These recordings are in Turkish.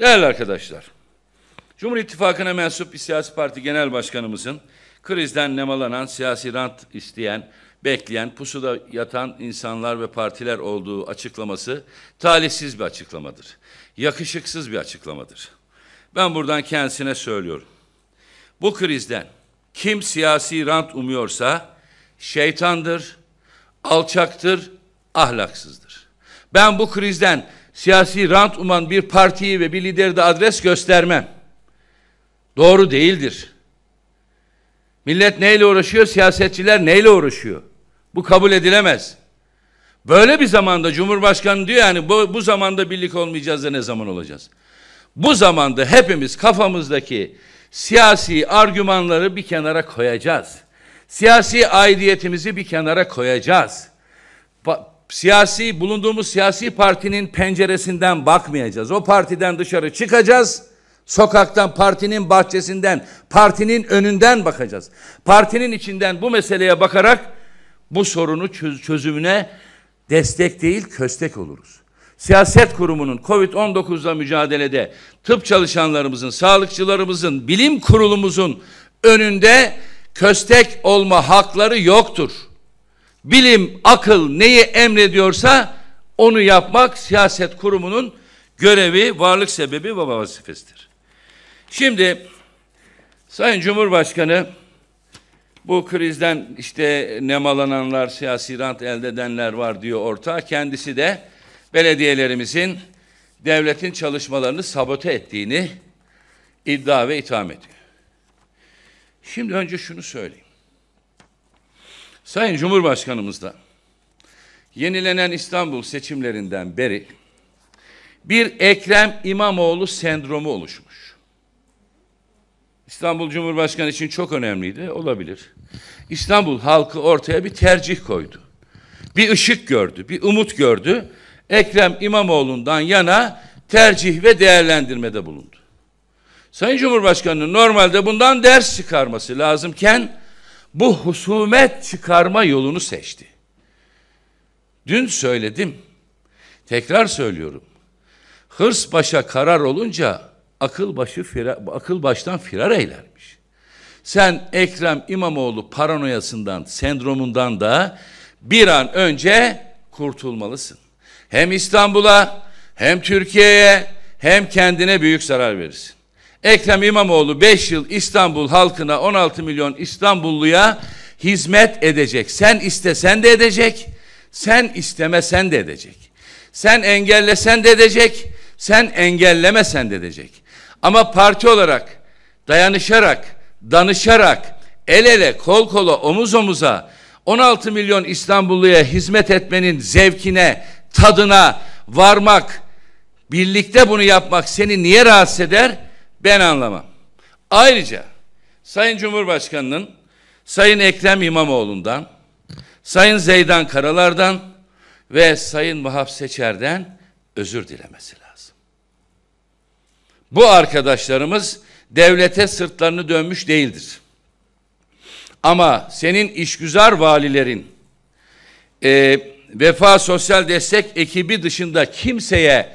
Değerli arkadaşlar, Cumhur İttifakı'na mensup bir siyasi parti genel başkanımızın krizden nemalanan, siyasi rant isteyen, bekleyen, pusuda yatan insanlar ve partiler olduğu açıklaması talihsiz bir açıklamadır. Yakışıksız bir açıklamadır. Ben buradan kendisine söylüyorum. Bu krizden kim siyasi rant umuyorsa şeytandır, alçaktır, ahlaksızdır. Ben bu krizden siyasi rant uman bir partiyi ve bir lideri de adres göstermem. Doğru değildir. Millet neyle uğraşıyor? Siyasetçiler neyle uğraşıyor? Bu kabul edilemez. Böyle bir zamanda Cumhurbaşkanı diyor yani bu, bu zamanda birlik olmayacağız da ne zaman olacağız? Bu zamanda hepimiz kafamızdaki siyasi argümanları bir kenara koyacağız. Siyasi aidiyetimizi bir kenara koyacağız siyasi bulunduğumuz siyasi partinin penceresinden bakmayacağız. O partiden dışarı çıkacağız. Sokaktan, partinin bahçesinden, partinin önünden bakacağız. Partinin içinden bu meseleye bakarak bu sorunu çöz çözümüne destek değil köstek oluruz. Siyaset kurumunun Covid-19'la mücadelede tıp çalışanlarımızın, sağlıkçılarımızın, bilim kurulumuzun önünde köstek olma hakları yoktur bilim, akıl neyi emrediyorsa onu yapmak siyaset kurumunun görevi, varlık sebebi ve vazifesidir. Şimdi Sayın Cumhurbaşkanı bu krizden işte nemalananlar, siyasi rant elde edenler var diyor orta. Kendisi de belediyelerimizin devletin çalışmalarını sabote ettiğini iddia ve itham ediyor. Şimdi önce şunu söyleyeyim. Sayın Cumhurbaşkanımız da yenilenen İstanbul seçimlerinden beri bir Ekrem İmamoğlu sendromu oluşmuş. İstanbul Cumhurbaşkanı için çok önemliydi, olabilir. İstanbul halkı ortaya bir tercih koydu. Bir ışık gördü, bir umut gördü. Ekrem İmamoğlu'ndan yana tercih ve değerlendirmede bulundu. Sayın Cumhurbaşkanı'nın normalde bundan ders çıkarması lazımken bu husumet çıkarma yolunu seçti. Dün söyledim, tekrar söylüyorum. Hırs başa karar olunca akıl başı firar, akıl baştan firar eylermiş. Sen Ekrem İmamoğlu paranoyasından, sendromundan da bir an önce kurtulmalısın. Hem İstanbul'a, hem Türkiye'ye, hem kendine büyük zarar verirsin. Ekrem İmamoğlu 5 yıl İstanbul halkına 16 milyon İstanbulluya hizmet edecek. Sen istesen de edecek, sen istemesen de edecek. Sen engellesen de edecek, sen engellemesen de edecek. Ama parti olarak dayanışarak, danışarak, el ele, kol kola, omuz omuza 16 milyon İstanbulluya hizmet etmenin zevkine, tadına varmak, birlikte bunu yapmak seni niye rahatsız eder? Ben anlamam. Ayrıca Sayın Cumhurbaşkanı'nın Sayın Ekrem İmamoğlu'ndan, Sayın Zeydan Karalar'dan ve Sayın Muhaf Seçer'den özür dilemesi lazım. Bu arkadaşlarımız devlete sırtlarını dönmüş değildir. Ama senin işgüzar valilerin e, vefa sosyal destek ekibi dışında kimseye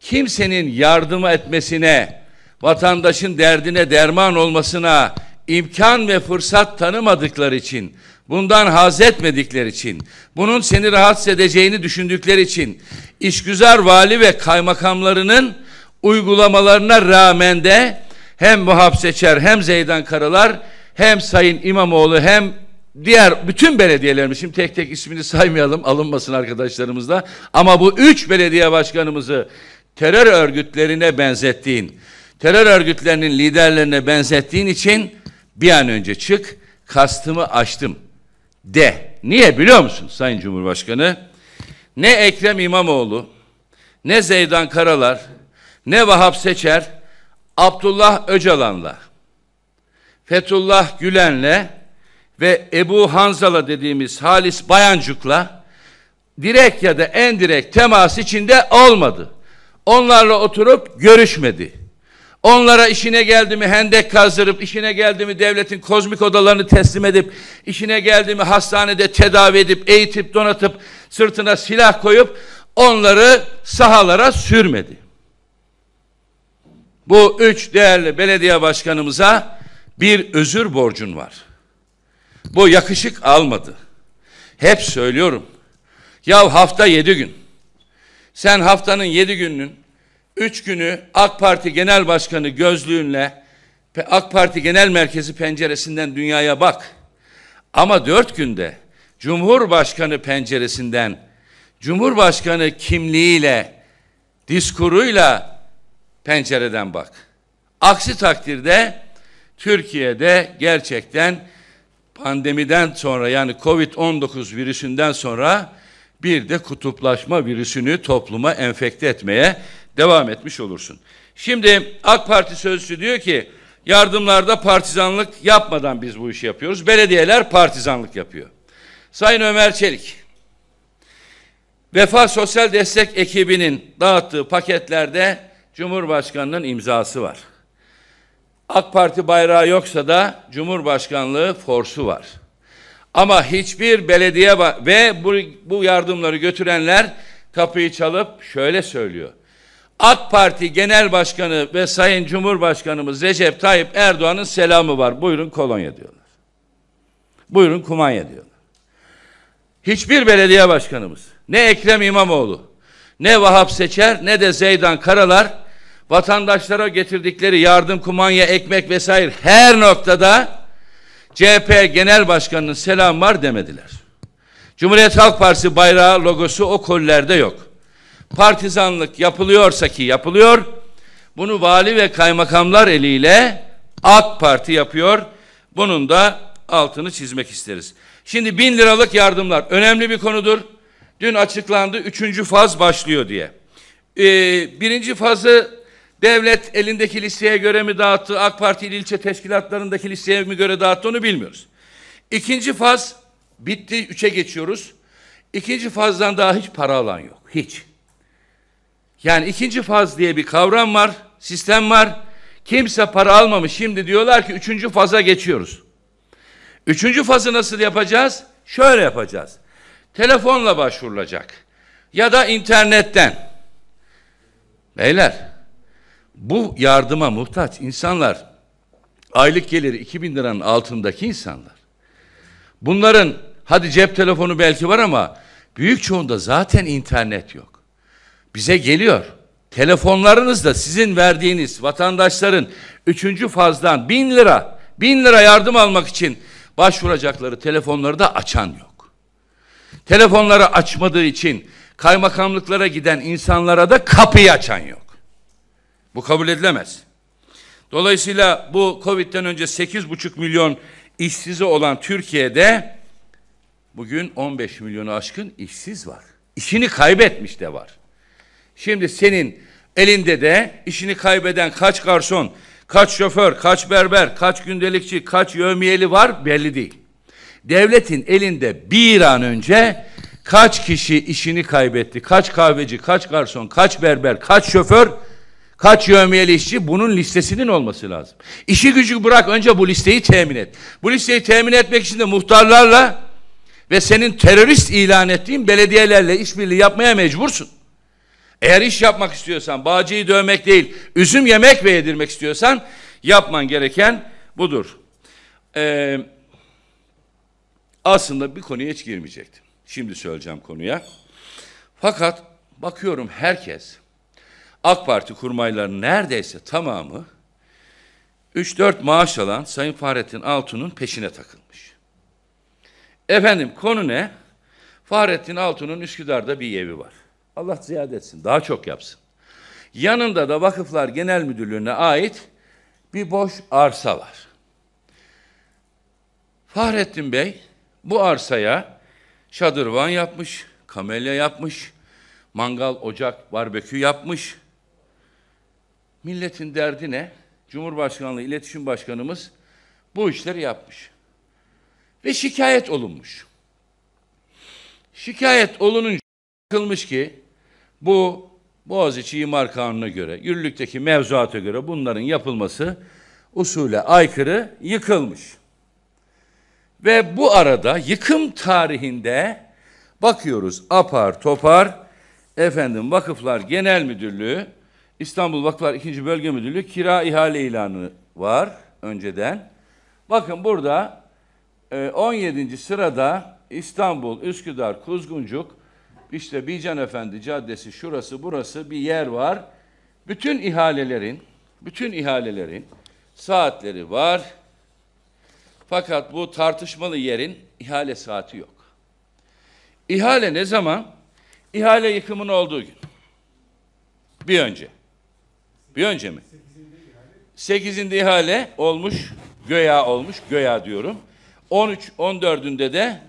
kimsenin yardıma etmesine vatandaşın derdine derman olmasına imkan ve fırsat tanımadıkları için, bundan haz etmedikleri için, bunun seni rahatsız edeceğini düşündükleri için, işgüzar vali ve kaymakamlarının uygulamalarına rağmen de hem Muhab Seçer hem Zeydan Karalar hem Sayın İmamoğlu hem diğer bütün belediyelerimiz şimdi tek tek ismini saymayalım alınmasın arkadaşlarımızla ama bu üç belediye başkanımızı terör örgütlerine benzettiğin terör örgütlerinin liderlerine benzettiğin için bir an önce çık, kastımı açtım de. Niye biliyor musun Sayın Cumhurbaşkanı? Ne Ekrem İmamoğlu, ne Zeydan Karalar, ne Vahap Seçer, Abdullah Öcalan'la, Fethullah Gülen'le ve Ebu Hanzala dediğimiz Halis Bayancuk'la direkt ya da en direkt temas içinde olmadı. Onlarla oturup görüşmedi. Onlara işine geldi mi hendek kazdırıp, işine geldi mi devletin kozmik odalarını teslim edip, işine geldi mi hastanede tedavi edip, eğitip, donatıp, sırtına silah koyup onları sahalara sürmedi. Bu üç değerli belediye başkanımıza bir özür borcun var. Bu yakışık almadı. Hep söylüyorum. Ya hafta yedi gün. Sen haftanın yedi gününün Üç günü AK Parti Genel Başkanı gözlüğünle AK Parti Genel Merkezi penceresinden dünyaya bak. Ama dört günde Cumhurbaşkanı penceresinden Cumhurbaşkanı kimliğiyle diskuruyla pencereden bak. Aksi takdirde Türkiye'de gerçekten pandemiden sonra yani Covid-19 virüsünden sonra bir de kutuplaşma virüsünü topluma enfekte etmeye devam etmiş olursun. Şimdi AK Parti sözcüsü diyor ki yardımlarda partizanlık yapmadan biz bu işi yapıyoruz. Belediyeler partizanlık yapıyor. Sayın Ömer Çelik, Vefa Sosyal Destek ekibinin dağıttığı paketlerde Cumhurbaşkanı'nın imzası var. AK Parti bayrağı yoksa da Cumhurbaşkanlığı forsu var. Ama hiçbir belediye ve bu, bu yardımları götürenler kapıyı çalıp şöyle söylüyor. AK Parti Genel Başkanı ve Sayın Cumhurbaşkanımız Recep Tayyip Erdoğan'ın selamı var. Buyurun kolonya diyorlar. Buyurun kumanya diyorlar. Hiçbir belediye başkanımız ne Ekrem İmamoğlu ne Vahap Seçer ne de Zeydan Karalar vatandaşlara getirdikleri yardım, kumanya, ekmek vesaire her noktada CHP Genel Başkanı'nın selam var demediler. Cumhuriyet Halk Partisi bayrağı logosu o kollerde yok partizanlık yapılıyorsa ki yapılıyor, bunu vali ve kaymakamlar eliyle AK Parti yapıyor. Bunun da altını çizmek isteriz. Şimdi bin liralık yardımlar önemli bir konudur. Dün açıklandı üçüncü faz başlıyor diye. Ee, birinci fazı devlet elindeki listeye göre mi dağıttı, AK Parti ilçe teşkilatlarındaki listeye mi göre dağıttı onu bilmiyoruz. İkinci faz bitti, üçe geçiyoruz. İkinci fazdan daha hiç para alan yok, hiç. Yani ikinci faz diye bir kavram var, sistem var. Kimse para almamış. Şimdi diyorlar ki üçüncü faza geçiyoruz. Üçüncü fazı nasıl yapacağız? Şöyle yapacağız. Telefonla başvurulacak. Ya da internetten. Beyler, bu yardıma muhtaç insanlar, aylık geliri 2000 liranın altındaki insanlar. Bunların, hadi cep telefonu belki var ama büyük çoğunda zaten internet yok bize geliyor. Telefonlarınızda sizin verdiğiniz vatandaşların üçüncü fazdan bin lira, bin lira yardım almak için başvuracakları telefonları da açan yok. Telefonları açmadığı için kaymakamlıklara giden insanlara da kapıyı açan yok. Bu kabul edilemez. Dolayısıyla bu Covid'den önce 8,5 milyon işsizi olan Türkiye'de bugün 15 milyonu aşkın işsiz var. İşini kaybetmiş de var. Şimdi senin elinde de işini kaybeden kaç garson, kaç şoför, kaç berber, kaç gündelikçi, kaç yövmiyeli var belli değil. Devletin elinde bir an önce kaç kişi işini kaybetti, kaç kahveci, kaç garson, kaç berber, kaç şoför, kaç yövmiyeli işçi bunun listesinin olması lazım. İşi gücü bırak önce bu listeyi temin et. Bu listeyi temin etmek için de muhtarlarla ve senin terörist ilan ettiğin belediyelerle işbirliği yapmaya mecbursun. Eğer iş yapmak istiyorsan, bağcıyı dövmek değil, üzüm yemek ve yedirmek istiyorsan yapman gereken budur. Ee, aslında bir konuya hiç girmeyecektim. Şimdi söyleyeceğim konuya. Fakat bakıyorum herkes, AK Parti kurmaylarının neredeyse tamamı 3-4 maaş alan Sayın Fahrettin Altun'un peşine takılmış. Efendim konu ne? Fahrettin Altun'un Üsküdar'da bir evi var. Allah ziyade etsin, daha çok yapsın. Yanında da Vakıflar Genel Müdürlüğü'ne ait bir boş arsa var. Fahrettin Bey bu arsaya şadırvan yapmış, kamelya yapmış, mangal, ocak, barbekü yapmış. Milletin derdi ne? Cumhurbaşkanlığı İletişim Başkanımız bu işleri yapmış. Ve şikayet olunmuş. Şikayet olununca bakılmış ki bu Boğaziçi İmar Kanunu'na göre, yürürlükteki mevzuata göre bunların yapılması usule aykırı yıkılmış. Ve bu arada yıkım tarihinde bakıyoruz apar topar efendim Vakıflar Genel Müdürlüğü, İstanbul Vakıflar 2. Bölge Müdürlüğü kira ihale ilanı var önceden. Bakın burada 17. E, sırada İstanbul, Üsküdar, Kuzguncuk, işte Bican Efendi Caddesi şurası burası bir yer var. Bütün ihalelerin, bütün ihalelerin saatleri var. Fakat bu tartışmalı yerin ihale saati yok. İhale ne zaman? İhale yıkımın olduğu gün. Bir önce. Bir önce mi? Sekizinde ihale olmuş, göya olmuş, göya diyorum. 13, 14'ünde de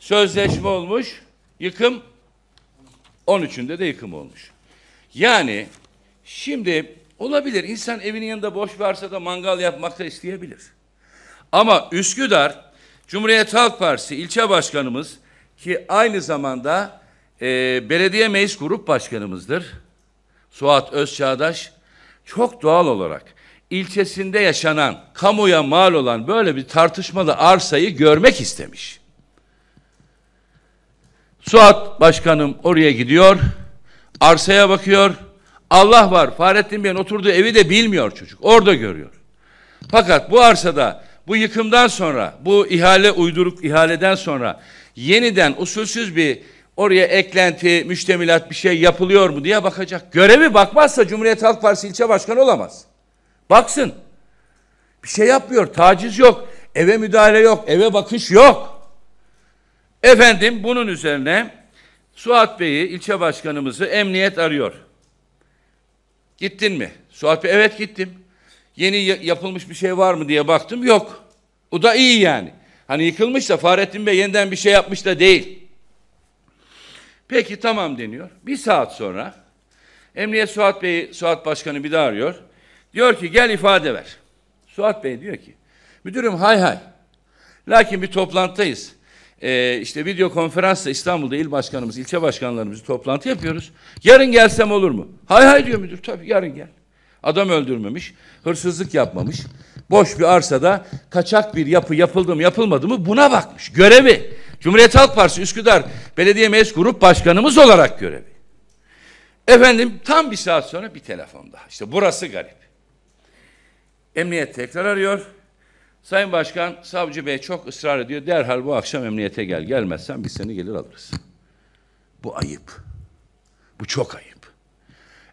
sözleşme olmuş, Yıkım 13'ünde de yıkım olmuş. Yani şimdi olabilir insan evinin yanında boş varsa da mangal yapmak da isteyebilir. Ama Üsküdar Cumhuriyet Halk Partisi ilçe başkanımız ki aynı zamanda e, belediye meclis grup başkanımızdır. Suat Özçağdaş çok doğal olarak ilçesinde yaşanan, kamuya mal olan böyle bir tartışmalı arsayı görmek istemiş. Suat Başkanım oraya gidiyor. Arsaya bakıyor. Allah var. Fahrettin Bey'in oturduğu evi de bilmiyor çocuk. Orada görüyor. Fakat bu arsada bu yıkımdan sonra, bu ihale uyduruk ihaleden sonra yeniden usulsüz bir oraya eklenti, müştemilat bir şey yapılıyor mu diye bakacak. Görevi bakmazsa Cumhuriyet Halk Partisi ilçe başkanı olamaz. Baksın. Bir şey yapmıyor. Taciz yok. Eve müdahale yok. Eve bakış yok. Efendim bunun üzerine Suat Bey'i, ilçe başkanımızı emniyet arıyor. Gittin mi? Suat Bey evet gittim. Yeni yapılmış bir şey var mı diye baktım. Yok. O da iyi yani. Hani yıkılmış da Fahrettin Bey yeniden bir şey yapmış da değil. Peki tamam deniyor. Bir saat sonra Emniyet Suat Bey'i, Suat Başkanı bir daha arıyor. Diyor ki gel ifade ver. Suat Bey diyor ki müdürüm hay hay. Lakin bir toplantıdayız e, işte video konferansla İstanbul'da il başkanımız, ilçe başkanlarımızı toplantı yapıyoruz. Yarın gelsem olur mu? Hay hay diyor müdür. Tabii yarın gel. Adam öldürmemiş, hırsızlık yapmamış. Boş bir arsada kaçak bir yapı yapıldı mı yapılmadı mı buna bakmış. Görevi. Cumhuriyet Halk Partisi Üsküdar Belediye Meclis Grup Başkanımız olarak görevi. Efendim tam bir saat sonra bir telefonda. İşte burası garip. Emniyet tekrar arıyor. Sayın Başkan, Savcı Bey çok ısrar ediyor. Derhal bu akşam emniyete gel. Gelmezsen biz seni gelir alırız. Bu ayıp. Bu çok ayıp.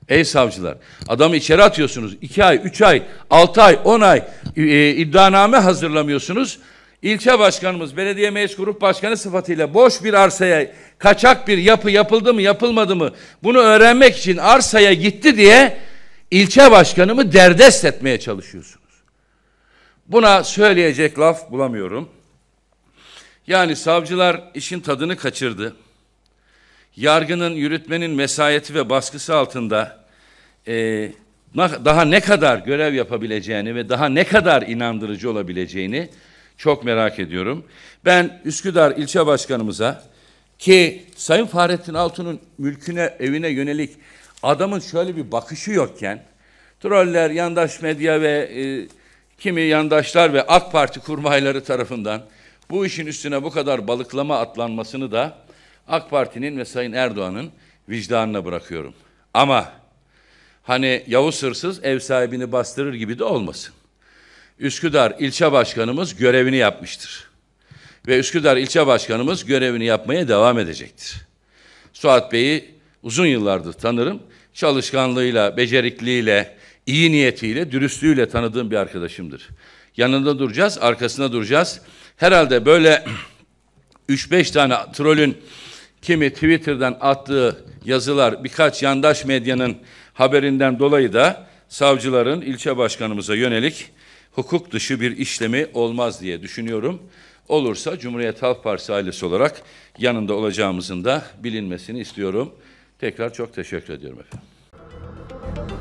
Ey savcılar, adamı içeri atıyorsunuz. İki ay, üç ay, altı ay, on ay e, e iddianame hazırlamıyorsunuz. İlçe başkanımız, belediye meclis grup başkanı sıfatıyla boş bir arsaya kaçak bir yapı yapıldı mı yapılmadı mı bunu öğrenmek için arsaya gitti diye ilçe başkanımı derdest etmeye çalışıyorsunuz. Buna söyleyecek laf bulamıyorum. Yani savcılar işin tadını kaçırdı. Yargının, yürütmenin vesayeti ve baskısı altında e, daha ne kadar görev yapabileceğini ve daha ne kadar inandırıcı olabileceğini çok merak ediyorum. Ben Üsküdar ilçe başkanımıza ki Sayın Fahrettin Altun'un mülküne, evine yönelik adamın şöyle bir bakışı yokken troller, yandaş medya ve e, kimi yandaşlar ve AK Parti kurmayları tarafından bu işin üstüne bu kadar balıklama atlanmasını da AK Parti'nin ve Sayın Erdoğan'ın vicdanına bırakıyorum. Ama hani Yavuz Hırsız ev sahibini bastırır gibi de olmasın. Üsküdar ilçe başkanımız görevini yapmıştır. Ve Üsküdar ilçe başkanımız görevini yapmaya devam edecektir. Suat Bey'i uzun yıllardır tanırım. Çalışkanlığıyla, becerikliğiyle, iyi niyetiyle, dürüstlüğüyle tanıdığım bir arkadaşımdır. Yanında duracağız, arkasında duracağız. Herhalde böyle 3-5 tane trolün kimi Twitter'dan attığı yazılar birkaç yandaş medyanın haberinden dolayı da savcıların ilçe başkanımıza yönelik hukuk dışı bir işlemi olmaz diye düşünüyorum. Olursa Cumhuriyet Halk Partisi ailesi olarak yanında olacağımızın da bilinmesini istiyorum. Tekrar çok teşekkür ediyorum efendim.